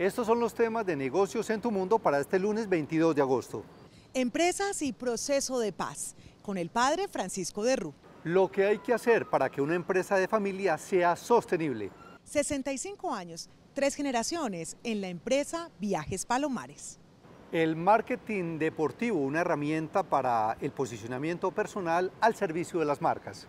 Estos son los temas de negocios en tu mundo para este lunes 22 de agosto. Empresas y proceso de paz, con el padre Francisco de Ru Lo que hay que hacer para que una empresa de familia sea sostenible. 65 años, tres generaciones en la empresa Viajes Palomares. El marketing deportivo, una herramienta para el posicionamiento personal al servicio de las marcas.